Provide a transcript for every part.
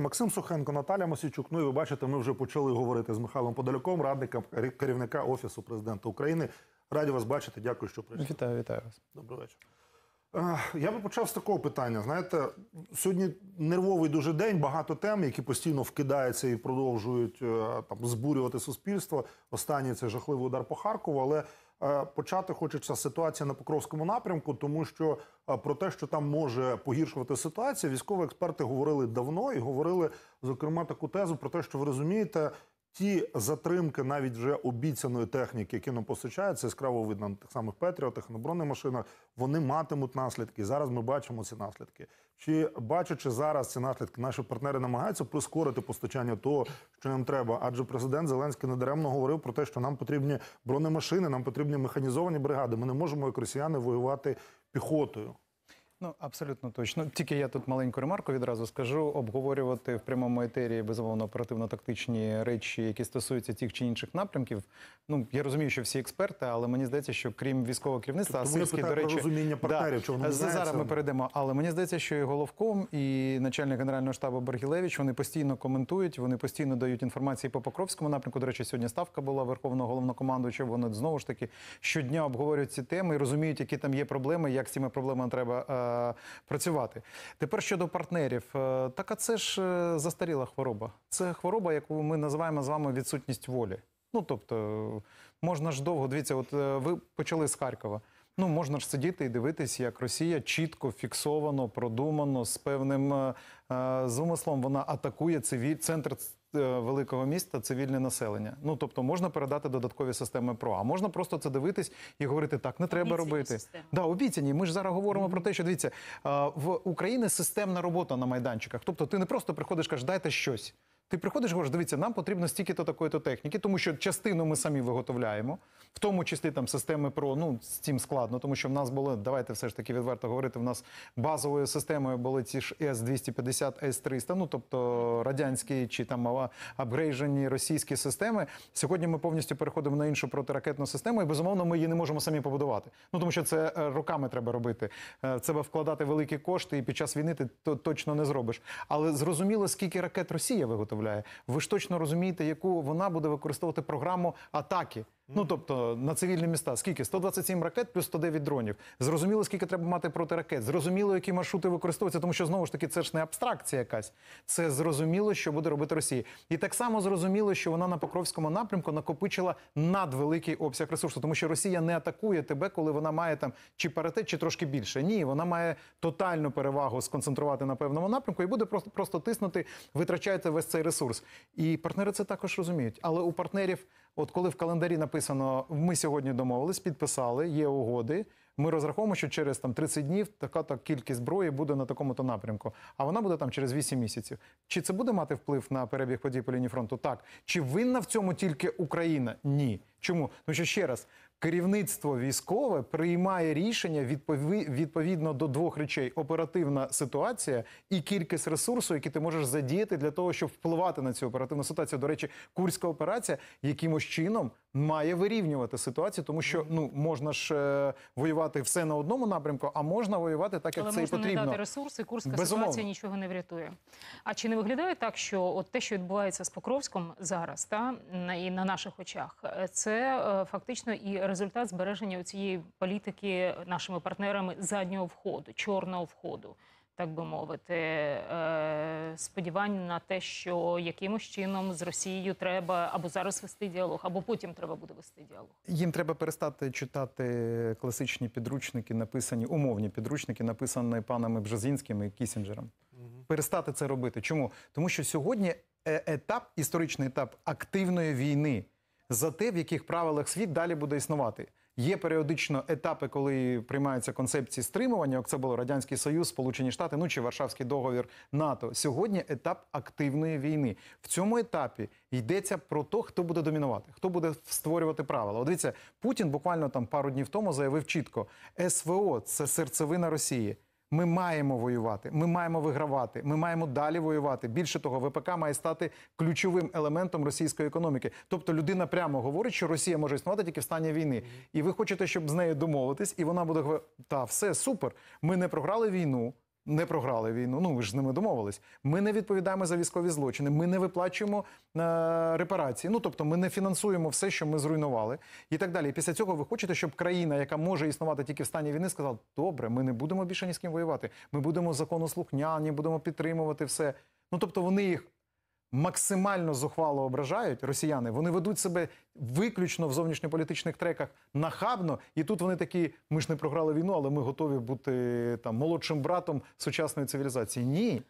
Максим Сухенко, Наталя Мосійчук. Ну і ви бачите, ми вже почали говорити з Михайлом Подаляком, радником керівника офісу президента України. Раді вас бачити. Дякую, що прийшли. Вітаю, вітаю вас. Добрий вечір. Е, я би почав з такого питання. Знаєте, сьогодні нервовий дуже день, багато тем, які постійно вкидаються і продовжують е, там збурювати суспільство. Останній це жахливий удар по Харкову. Але Е, почати хочеться ситуація на Покровському напрямку, тому що е, про те, що там може погіршувати ситуація, військові експерти говорили давно і говорили зокрема таку тезу про те, що ви розумієте. Ті затримки навіть вже обіцяної техніки, які нам постачаються, яскраво видно на тих самих Петріотах, на бронемашинах, вони матимуть наслідки. Зараз ми бачимо ці наслідки. Чи бачачи зараз ці наслідки, наші партнери намагаються прискорити постачання того, що нам треба? Адже президент Зеленський недаремно говорив про те, що нам потрібні бронемашини, нам потрібні механізовані бригади. Ми не можемо як росіяни воювати піхотою. Ну абсолютно точно. Тільки я тут маленьку ремарку відразу скажу. Обговорювати в прямому етері безумовно оперативно-тактичні речі, які стосуються тих чи інших напрямків. Ну я розумію, що всі експерти, але мені здається, що крім військового керівництва, тобто, а сільські, до речі, розуміння партнерів да, чого не зараз. Ми перейдемо. Але мені здається, що і головком, і начальник генерального штабу Баргілевич вони постійно коментують, вони постійно дають інформації по Покровському напрямку. До речі, сьогодні ставка була верховного головнокомандуючого. Вони знову ж таки щодня обговорюють ці теми і розуміють, які там є проблеми, як з цими проблемами треба. Е, Е, працювати. Тепер щодо партнерів, е, так а це ж е, застаріла хвороба. Це хвороба, яку ми називаємо з вами відсутність волі. Ну тобто, можна ж довго дивіться, от ви почали з Харкова. Ну, можна ж сидіти і дивитися, як Росія чітко фіксовано, продумано з певним е, зумислом вона атакує цивіль, центр Е, великого міста цивільне населення. Ну тобто можна передати додаткові системи ПРО, а можна просто це дивитись і говорити так, не треба робити. Системи. Да, обіцяні. Ми ж зараз говоримо mm -hmm. про те, що дивіться е, в Україні системна робота на майданчиках. Тобто, ти не просто приходиш, кажеш, дайте щось. Ти приходиш, і говориш, дивіться, нам потрібно стільки-то такої-то техніки, тому що частину ми самі виготовляємо, в тому числі там системи ПРО, ну з цим складно, тому що в нас були, давайте все ж таки відверто говорити. В нас базовою системою були ці ж с 250 с 300 ну тобто радянські чи там апгрейджені російські системи. Сьогодні ми повністю переходимо на іншу протиракетну систему, і безумовно ми її не можемо самі побудувати. Ну тому що це е, роками треба робити. Це вкладати великі кошти, і під час війни ти точно не зробиш. Але зрозуміло, скільки ракет Росія виготовляє розмовляє. Ви ж точно розумієте, яку вона буде використовувати програму атаки. Ну тобто на цивільні міста скільки 127 ракет плюс 109 дронів. Зрозуміло, скільки треба мати проти ракет. Зрозуміло, які маршрути використовуються, тому що знову ж таки це ж не абстракція якась. Це зрозуміло, що буде робити Росія, і так само зрозуміло, що вона на Покровському напрямку накопичила надвеликий обсяг ресурсу, тому що Росія не атакує тебе, коли вона має там чи паритет, чи трошки більше. Ні, вона має тотальну перевагу сконцентрувати на певному напрямку і буде просто просто тиснути, витрачаєте весь цей ресурс. І партнери це також розуміють, але у партнерів. От коли в календарі написано Ми сьогодні домовились, підписали, є угоди. Ми розраховуємо, що через там 30 днів така кількість зброї буде на такому-то напрямку, а вона буде там через 8 місяців. Чи це буде мати вплив на перебіг подій по лінії фронту? Так чи винна в цьому тільки Україна? Ні. Чому? Тому що ще раз Керівництво військове приймає рішення відповідно до двох речей: оперативна ситуація і кількість ресурсу, які ти можеш задіяти для того, щоб впливати на цю оперативну ситуацію. До речі, курська операція якимось чином має вирівнювати ситуацію, тому що ну можна ж е, воювати все на одному напрямку, а можна воювати так, як Але це можна і потрібно. не дати ресурси. Курська Безумовно. ситуація нічого не врятує. А чи не виглядає так, що от те, що відбувається з Покровськом зараз, та і на наших очах, е, це е, фактично і результат збереження цієї політики нашими партнерами заднього входу, чорного входу, так би мовити, е, сподівань на те, що якимось чином з Росією треба або зараз вести діалог, або потім треба буде вести діалог. Їм треба перестати читати класичні підручники, написані умовні підручники, написані панами Бжезінським і Кісінджером. Перестати це робити. Чому? Тому що сьогодні е, етап, історичний етап активної війни за те, в яких правилах світ далі буде існувати. Є періодично етапи, коли приймаються концепції стримування, як це було радянський союз, сполучені штати, ну чи Варшавський договір НАТО. Сьогодні етап активної війни. В цьому етапі йдеться про те, хто буде домінувати, хто буде створювати правила. От дивіться, Путін буквально там пару днів тому заявив чітко: СВО це серцевина Росії. Ми маємо воювати, ми маємо вигравати, ми маємо далі воювати. Більше того, ВПК має стати ключовим елементом російської економіки. Тобто людина прямо говорить, що Росія може існувати тільки в стані війни. І ви хочете, щоб з нею домовитись, і вона буде говорити, та все супер. Ми не програли війну не програли війну. Ну ми ж з ними домовились. Ми не відповідаємо за військові злочини. Ми не виплачуємо е, репарації. Ну тобто, ми не фінансуємо все, що ми зруйнували, і так далі. Після цього ви хочете, щоб країна, яка може існувати тільки в стані війни, сказала: добре, ми не будемо більше ні з ким воювати. Ми будемо законослухняні, будемо підтримувати все. Ну тобто, вони їх максимально зухвало ображають росіяни. Вони ведуть себе виключно в зовнішньополітичних треках нахабно, і тут вони такі: ми ж не програли війну, але ми готові бути там молодшим братом сучасної цивілізації. Ні.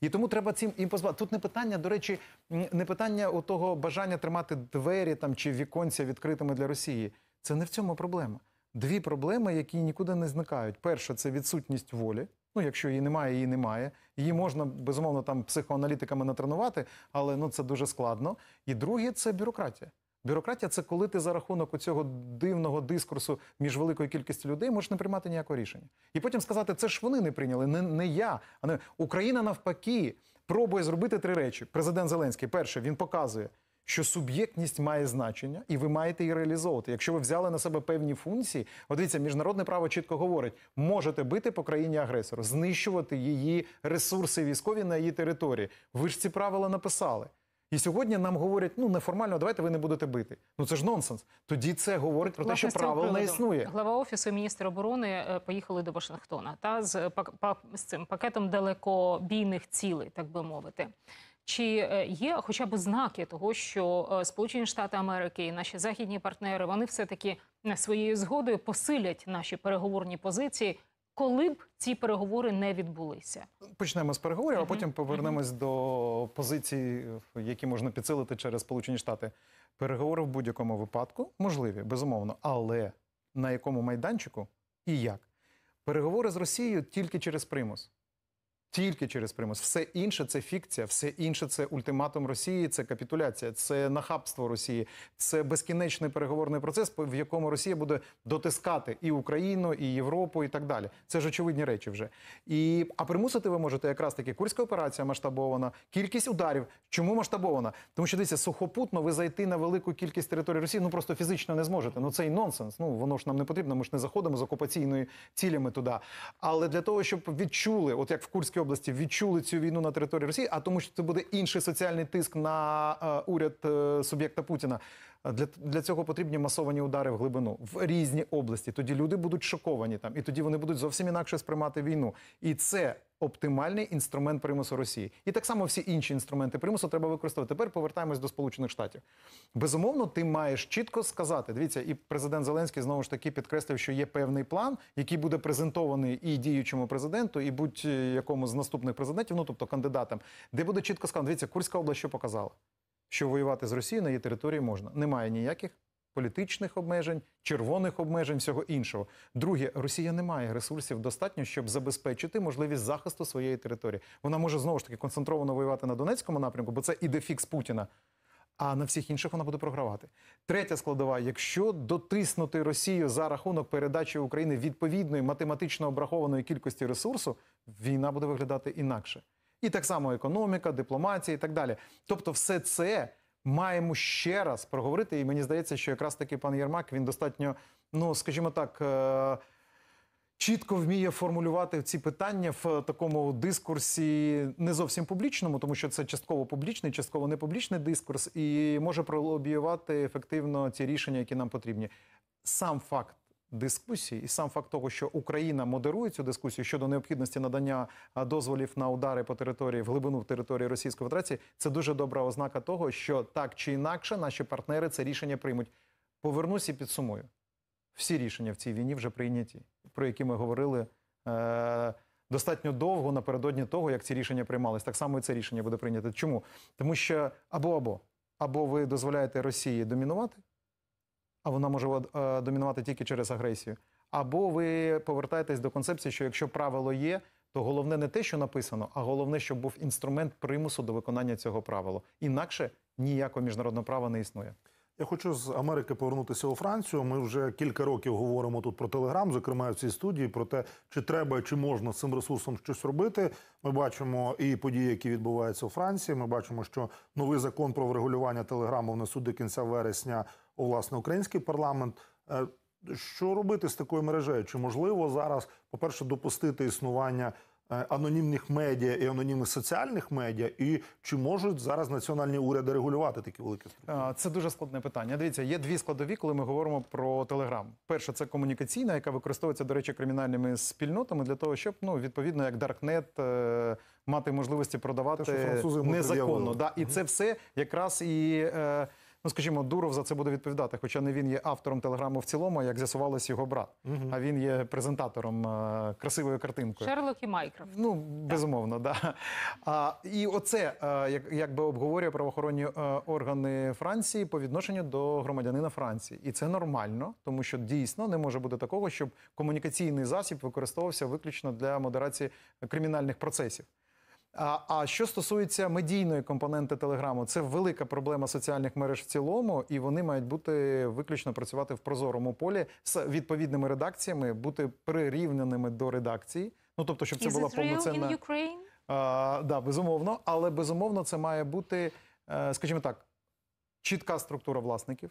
І тому треба цим їм позбавити. Тут не питання, до речі, не питання у того бажання тримати двері там чи віконця відкритими для Росії. Це не в цьому проблема. Дві проблеми, які нікуди не зникають. Перша це відсутність волі. Ну, якщо її немає, її немає. Її можна безумовно там психоаналітиками натренувати, але ну це дуже складно. І друге це бюрократія. Бюрократія це коли ти за рахунок у цього дивного дискурсу між великою кількістю людей можеш не приймати ніякого рішення. І потім сказати, це ж вони не прийняли, не, не я, а не Україна навпаки пробує зробити три речі. Президент Зеленський, перше, він показує що суб'єктність має значення, і ви маєте її реалізовувати. Якщо ви взяли на себе певні функції, от дивіться, міжнародне право чітко говорить: можете бити по країні агресору, знищувати її ресурси військові на її території. Ви ж ці правила написали. І сьогодні нам говорять, ну неформально, давайте ви не будете бити. Ну це ж нонсенс. Тоді це говорить про Власне, те, що правил не існує. Глава офісу міністра оборони е, поїхали до Вашингтона та з, з цим пакетом далекобійних цілей, так би мовити. Чи е, є хоча б знаки того, що е, Сполучені Штати Америки і наші західні партнери вони все таки е, своєю згодою посилять наші переговорні позиції? Коли б ці переговори не відбулися, почнемо з переговорів, а потім повернемось до позицій, які можна підсилити через Сполучені Штати. Переговори в будь-якому випадку можливі, безумовно, але на якому майданчику і як переговори з Росією тільки через примус. Тільки через примус, все інше це фікція, все інше це ультиматум Росії, це капітуляція, це нахабство Росії, це безкінечний переговорний процес, в якому Росія буде дотискати і Україну, і Європу, і так далі. Це ж очевидні речі вже. І а примусити ви можете якраз таки курська операція масштабована, кількість ударів. Чому масштабована? Тому що дивіться, сухопутно ви зайти на велику кількість території Росії, ну просто фізично не зможете. Ну це й нонсенс. Ну воно ж нам не потрібно. Ми ж не заходимо з окупаційною цілями туди. Але для того, щоб відчули, от як в Курській Харківській області відчули цю війну на території Росії, а тому, що це буде інший соціальний тиск на е, уряд е, суб'єкта Путіна. Для для цього потрібні масовані удари в глибину в різні області. Тоді люди будуть шоковані там, і тоді вони будуть зовсім інакше сприймати війну. І це оптимальний інструмент примусу Росії. І так само всі інші інструменти примусу треба використовувати. Тепер повертаємось до Сполучених Штатів. Безумовно, ти маєш чітко сказати. Дивіться, і президент Зеленський знову ж таки підкреслив, що є певний план, який буде презентований і діючому президенту, і будь-якому з наступних президентів, ну тобто кандидатам, де буде чітко сказано, дивіться, Курська область що показала що воювати з Росією на її території можна. Немає ніяких політичних обмежень, червоних обмежень, всього іншого. Друге, Росія не має ресурсів достатньо, щоб забезпечити можливість захисту своєї території. Вона може знову ж таки концентровано воювати на Донецькому напрямку, бо це іде фікс Путіна. А на всіх інших вона буде програвати. Третя складова: якщо дотиснути Росію за рахунок передачі України відповідної математично обрахованої кількості ресурсу, війна буде виглядати інакше і так само економіка, дипломатія і так далі. Тобто, все це маємо ще раз проговорити. І мені здається, що якраз таки пан Єрмак він достатньо, ну скажімо так. Е, чітко вміє формулювати ці питання в такому дискурсі не зовсім публічному, тому що це частково публічний, частково не публічний дискурс, і може пролобіювати ефективно ті рішення, які нам потрібні. Сам факт Дискусії і сам факт того, що Україна модерує цю дискусію щодо необхідності надання дозволів на удари по території в глибину території Російської Федерації, це дуже добра ознака того, що так чи інакше наші партнери це рішення приймуть. Повернусь і підсумую. Всі рішення в цій війні вже прийняті, про які ми говорили е достатньо довго напередодні того, як ці рішення приймались. Так само і це рішення буде прийнято. Чому? Тому що або або або ви дозволяєте Росії домінувати, а вона може е, домінувати тільки через агресію. Або ви повертаєтесь до концепції, що якщо правило є, то головне не те, що написано, а головне, щоб був інструмент примусу до виконання цього правила. Інакше ніякого міжнародного права не існує. Я хочу з Америки повернутися у Францію. Ми вже кілька років говоримо тут про телеграм, зокрема в цій студії, про те, чи треба, чи можна з цим ресурсом щось робити. Ми бачимо і події, які відбуваються у Франції. Ми бачимо, що новий закон про врегулювання телеграму внесуть до кінця вересня у власне український парламент. Е, що робити з такою мережею? Чи можливо зараз, по перше, допустити існування? Е, анонімних медіа і анонімних соціальних медіа, і чи можуть зараз національні уряди регулювати такі великі структури? Це дуже складне питання. Дивіться, є дві складові, коли ми говоримо про телеграм. Перша це комунікаційна, яка використовується, до речі, кримінальними спільнотами для того, щоб ну відповідно як Даркнет. Е, мати можливості продавати Те, незаконно, да і це все якраз і е, Ну, скажімо, Дуров за це буде відповідати, хоча не він є автором телеграму в цілому, як з'ясувалось його брат. Угу. А він є презентатором е, красивою картинкою. Шерлок і Майкрофт. Ну безумовно, так. да. А, і оце е, як якби обговорює правоохоронні е, органи Франції по відношенню до громадянина Франції, і це нормально, тому що дійсно не може бути такого, щоб комунікаційний засіб використовувався виключно для модерації кримінальних процесів. А а що стосується медійної компоненти телеграму, це велика проблема соціальних мереж в цілому, і вони мають бути виключно працювати в прозорому полі з відповідними редакціями, бути прирівняними до редакції. Ну тобто, щоб це була повноцінна in да, безумовно, але безумовно, це має бути, е, скажімо так, чітка структура власників,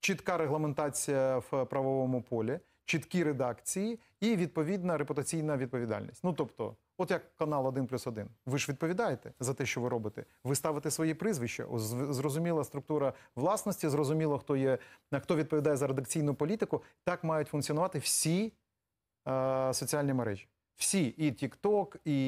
чітка регламентація в правовому полі, чіткі редакції і відповідна репутаційна відповідальність. Ну тобто. От як канал 1 плюс 1. Ви ж відповідаєте за те, що ви робите. Ви ставите свої прізвища. Зрозуміла структура власності, зрозуміло, хто є, хто відповідає за редакційну політику. Так мають функціонувати всі е, соціальні мережі. Всі і TikTok, і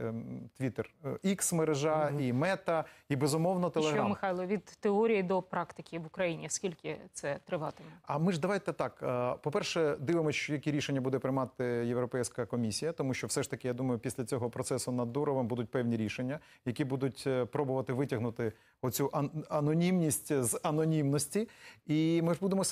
ем, Twitter, е, X мережа, угу. і Мета, і безумовно Телеграм. що, Михайло, від теорії до практики в Україні скільки це триватиме? А ми ж давайте так. Е, по-перше, дивимося, які рішення буде приймати Європейська комісія, тому що все ж таки я думаю, після цього процесу над Дуровим будуть певні рішення, які будуть е, пробувати витягнути оцю анонімність з анонімності. І ми ж будемо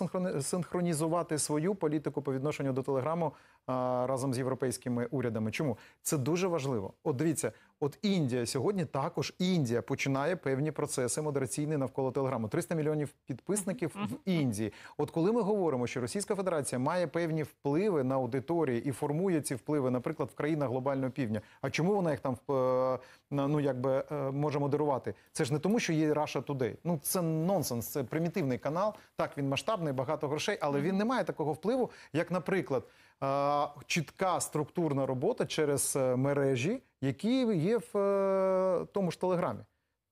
синхронізувати свою політику по відношенню до телеграму разом з європейськими урядами. Чому це дуже важливо? От дивіться, От Індія сьогодні також Індія починає певні процеси модераційні навколо телеграму. 300 мільйонів підписників в Індії. От коли ми говоримо, що Російська Федерація має певні впливи на аудиторії і формує ці впливи, наприклад, в країнах глобального півдня. А чому вона їх там е, ну якби е, може модерувати? Це ж не тому, що є раша Today. Ну це нонсенс. Це примітивний канал. Так він масштабний, багато грошей, але він не має такого впливу, як, наприклад, е, чітка структурна робота через мережі які є в е, тому ж телеграмі.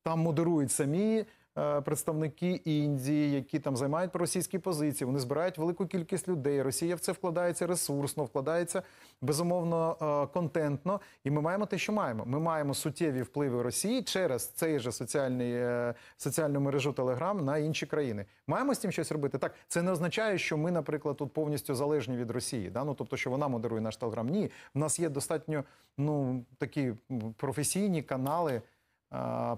Там модерують самі. Е, представники Індії, які там займають російські позиції. Вони збирають велику кількість людей. Росія в це вкладається ресурсно, вкладається безумовно е, контентно. І ми маємо те, що маємо. Ми маємо суттєві впливи Росії через цей же соціальний е, соціальну мережу Телеграм на інші країни. Маємо з цим щось робити. Так це не означає, що ми, наприклад, тут повністю залежні від Росії. Да? Ну, тобто, що вона модерує наш телеграм. Ні, в нас є достатньо ну такі професійні канали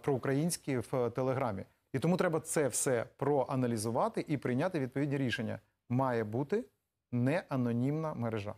про українські в Телеграмі. І тому треба це все проаналізувати і прийняти відповідні рішення. Має бути неанонімна мережа.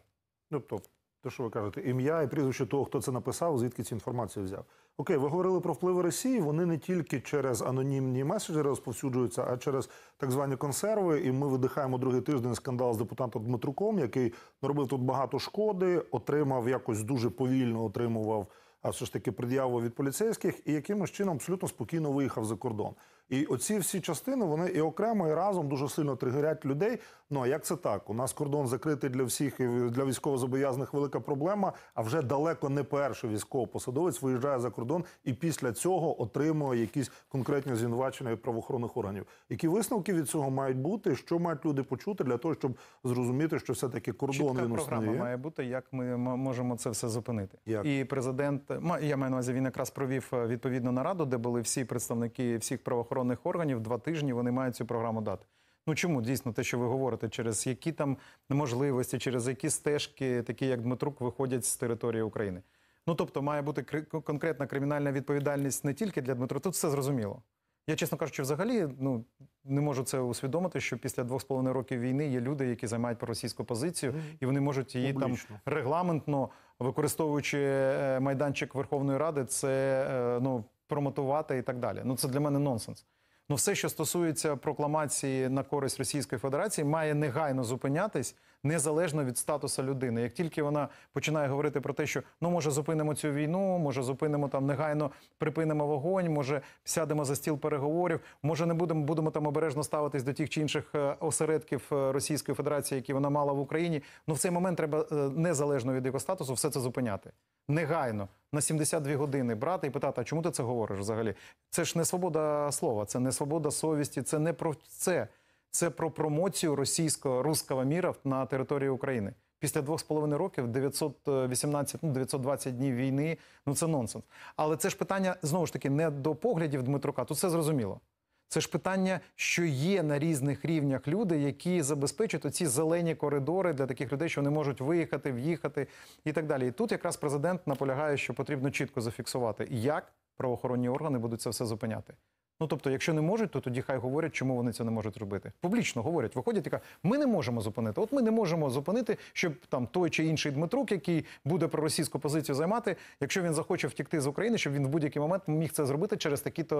Тобто, то що ви кажете, ім'я і прізвище того, хто це написав, звідки цю інформацію взяв. Окей, ви говорили про впливи Росії. Вони не тільки через анонімні меседжери розповсюджуються, а через так звані консерви. І ми видихаємо другий тиждень скандал з депутатом Дмитруком, який наробив тут багато шкоди, отримав якось дуже повільно, отримував а все ж таки пред'яву від поліцейських, і якимось чином абсолютно спокійно виїхав за кордон. І оці всі частини вони і окремо і разом дуже сильно тригерять людей, Ну а як це так? У нас кордон закритий для всіх і для військовозобов'язаних велика проблема. А вже далеко не перший військовопосадовець виїжджає за кордон і після цього отримує якісь конкретні звинувачення від правоохоронних органів. Які висновки від цього мають бути? Що мають люди почути для того, щоб зрозуміти, що все таки кордон Чітка він існує? має бути. Як ми можемо це все зупинити? Як? І президент я маю на увазі, він якраз провів е, відповідну нараду, де були всі представники всіх правоохоронних органів. Два тижні вони мають цю програму дати. Ну чому дійсно те, що ви говорите, через які там можливості, через які стежки, такі як Дмитрук, виходять з території України? Ну тобто, має бути конкретна кримінальна відповідальність не тільки для Дмитра. Тут все зрозуміло. Я, чесно кажучи, взагалі ну не можу це усвідомити, що після двох з половиною років війни є люди, які займають проросійську позицію, і вони можуть її там регламентно використовуючи е, майданчик Верховної Ради, це е, ну промотувати і так далі. Ну це для мене нонсенс. Ну, все, що стосується прокламації на користь Російської Федерації, має негайно зупинятись незалежно від статусу людини. Як тільки вона починає говорити про те, що ну може зупинимо цю війну, може зупинимо там негайно припинимо вогонь, може сядемо за стіл переговорів, може не будемо будемо там обережно ставитись до тих чи інших е, осередків е, Російської Федерації, які вона мала в Україні. Ну в цей момент треба е, незалежно від його статусу, все це зупиняти негайно на 72 години брати і питати, а чому ти це говориш взагалі? Це ж не свобода слова, це не свобода совісті, це не про це. Це про промоцію російського руского міра на території України. Після 2,5 років 918, ну 920 днів війни. Ну це нонсенс. Але це ж питання знову ж таки не до поглядів Дмитрука. Тут все зрозуміло. Це ж питання, що є на різних рівнях люди, які забезпечують оці зелені коридори для таких людей, що не можуть виїхати, в'їхати і так далі. І тут якраз президент наполягає, що потрібно чітко зафіксувати, як правоохоронні органи будуть це все зупиняти. Ну тобто, якщо не можуть, то тоді хай говорять, чому вони це не можуть робити. Публічно говорять, виходять і кажуть, ми не можемо зупинити. От ми не можемо зупинити, щоб там той чи інший Дмитрук, який буде про російську позицію займати, якщо він захоче втікти з України, щоб він в будь-який момент міг це зробити через такі-то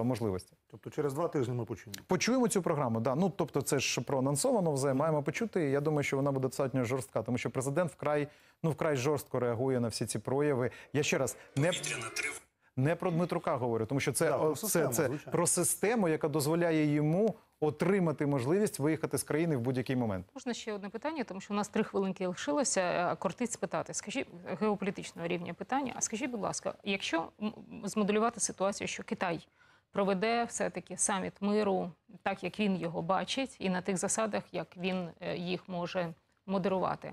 е, можливості. Тобто, через два тижні ми почуємо. Почуємо цю програму. Да, ну тобто, це ж проанонсовано вже маємо почути. Я думаю, що вона буде достатньо жорстка, тому що президент вкрай ну вкрай жорстко реагує на всі ці прояви. Я ще раз не не про Дмитрука говорю, тому що це да, про, це, систему, це про систему, яка дозволяє йому отримати можливість виїхати з країни в будь-який момент. Можна ще одне питання, тому що у нас три хвилинки лишилося. Е, Кортить спитати, скажіть геополітичного рівня питання. А скажіть, будь ласка, якщо змоделювати ситуацію, що Китай. Проведе все-таки саміт миру, так як він його бачить, і на тих засадах, як він е, їх може модерувати.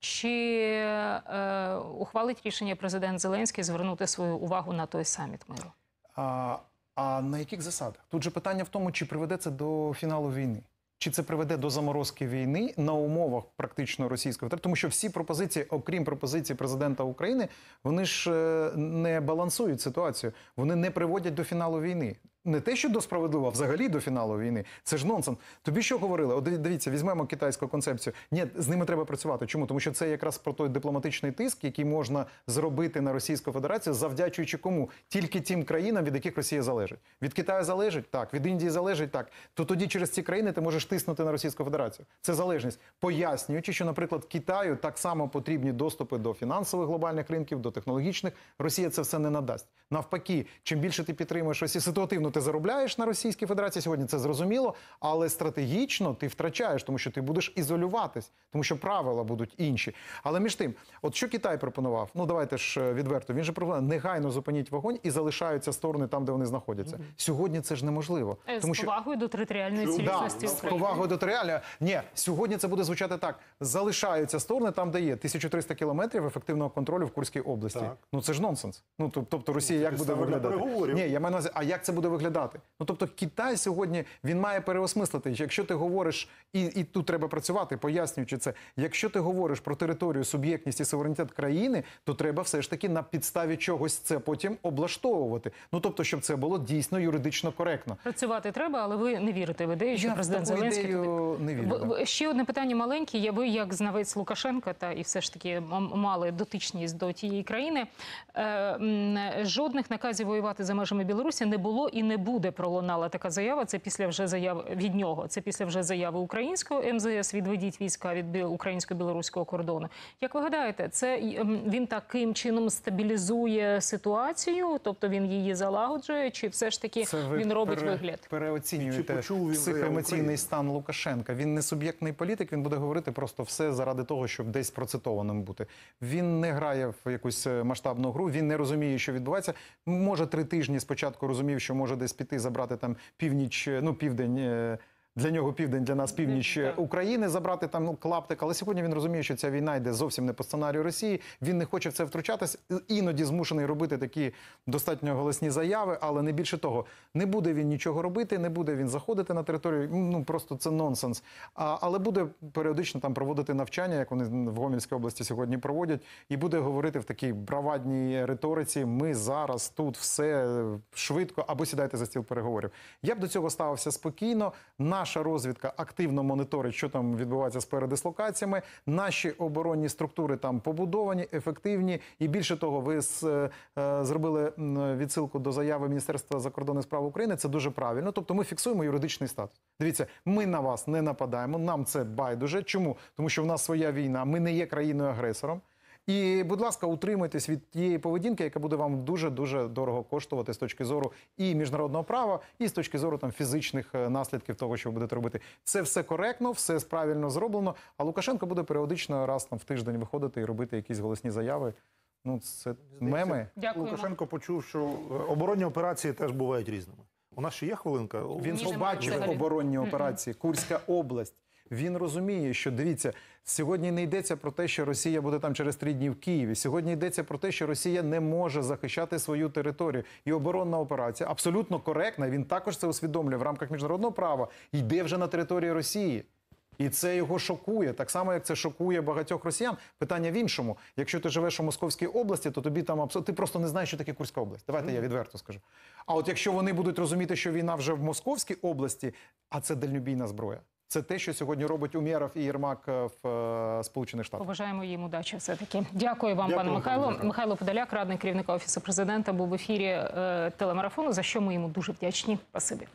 Чи е, ухвалить рішення президент Зеленський звернути свою увагу на той саміт миру? А а на яких засадах? Тут же питання в тому, чи приведе це до фіналу війни, чи це приведе до заморозки війни на умовах практично російської? тому що всі пропозиції, окрім пропозиції президента України, вони ж е, не балансують ситуацію, вони не приводять до фіналу війни не те, що до справедливо, а взагалі до фіналу війни. Це ж нонсенс. Тобі що говорили? От дивіться, візьмемо китайську концепцію. Ні, з ними треба працювати. Чому? Тому що це якраз про той дипломатичний тиск, який можна зробити на Російську Федерацію, завдячуючи кому тільки тим країнам, від яких Росія залежить. Від Китаю залежить так, від Індії залежить так. То тоді через ці країни ти можеш тиснути на Російську Федерацію. Це залежність, пояснюючи, що, наприклад, Китаю так само потрібні доступи до фінансових глобальних ринків, до технологічних. Росія це все не надасть. Навпаки, чим більше ти підтримуєш Росію, ситуативно ти заробляєш на Російській Федерації сьогодні, це зрозуміло, але стратегічно ти втрачаєш, тому що ти будеш ізолюватись, тому що правила будуть інші. Але між тим, от що Китай пропонував, ну давайте ж е, відверто. Він же пропонував негайно зупиніть вогонь і залишаються сторони там, де вони знаходяться. Mm -hmm. Сьогодні це ж неможливо, е, тому що повагою до територіальної цілісності да, з повагою до територіальної. Ні, сьогодні це буде звучати так: залишаються сторони там, де є 1300 кілометрів ефективного контролю в Курській області. Так. Ну це ж нонсенс. Ну тобто Росія ну, як буде виглядати? Ні, я маю на увазі, а як це буде виглядати? виглядати. Ну тобто, Китай сьогодні він має переосмислити, якщо ти говориш, і і тут треба працювати, пояснюючи це. Якщо ти говориш про територію, суб'єктність і суверенітет країни, то треба все ж таки на підставі чогось це потім облаштовувати. Ну тобто, щоб це було дійсно юридично коректно. Працювати треба, але ви не вірите в ідею, що Я президент Зеленський ідею туди... не вірю. Ще одне питання маленьке. Я ви як знавець Лукашенка, та і все ж таки мали дотичність до тієї країни. Е, жодних наказів воювати за межами Білорусі не було і не буде. Пролунала така заява. Це після вже заяв від нього. Це після вже заяви українського МЗС. Відведіть війська від українсько-білоруського кордону. Як ви гадаєте, це він таким чином стабілізує ситуацію, тобто він її залагоджує, чи все ж таки це ви він робить пере... вигляд? Переоцінюєте психоемоційний стан Лукашенка. Він не суб'єктний політик. Він буде говорити просто все заради того, щоб десь процитованим бути. Він не грає в якусь е, масштабну гру. Він не розуміє, що відбувається. Може, три тижні спочатку розумів, що може десь піти, забрати там північ, е, ну південь. Е, для нього південь, для нас північ е, України забрати там ну клаптик. Але сьогодні він розуміє, що ця війна йде зовсім не по сценарію Росії. Він не хоче в це втручатись, іноді змушений робити такі достатньо голосні заяви. Але не більше того, не буде він нічого робити, не буде він заходити на територію. Ну просто це нонсенс. А, Але буде періодично там проводити навчання, як вони в Гомельській області сьогодні проводять, і буде говорити в такій бравадній риториці: ми зараз тут все е, швидко або сідайте за стіл переговорів. Я б до цього ставився спокійно. Наш наша розвідка активно моніторить, що там відбувається з передислокаціями. Наші оборонні структури там побудовані, ефективні. І більше того, ви з е, зробили відсилку до заяви Міністерства закордонних справ України. Це дуже правильно. Тобто, ми фіксуємо юридичний статус. Дивіться, ми на вас не нападаємо. Нам це байдуже. Чому тому, що в нас своя війна, ми не є країною агресором. І, будь ласка, утримайтесь від тієї поведінки, яка буде вам дуже дуже дорого коштувати з точки зору і міжнародного права, і з точки зору там фізичних е, наслідків того, що ви будете робити. Це все коректно, все правильно зроблено. А Лукашенко буде періодично раз там в тиждень виходити і робити якісь голосні заяви. Ну це меми. Дякуємо. Лукашенко почув, що е, оборонні операції теж бувають різними. У нас ще є хвилинка. Він побачив оборонні операції. Курська область. Він розуміє, що дивіться, сьогодні не йдеться про те, що Росія буде там через три дні в Києві. Сьогодні йдеться про те, що Росія не може захищати свою територію. І оборонна операція абсолютно коректна. Він також це усвідомлює в рамках міжнародного права. Йде вже на території Росії. І це його шокує, так само як це шокує багатьох росіян. Питання в іншому: якщо ти живеш у Московській області, то тобі там абсолютно ти просто не знаєш, що таке Курська область. Давайте я відверто скажу. А от якщо вони будуть розуміти, що війна вже в Московській області, а це дальнобійна зброя. Це те, що сьогодні робить Умєров і Єрмак е, в е, Сполучених Штатах. Побажаємо їм удачі. Все таки дякую вам, пане Михайло. Михайло. Подоляк, радник керівника офісу президента, був в ефірі е, телемарафону. За що ми йому дуже вдячні. Спасибі.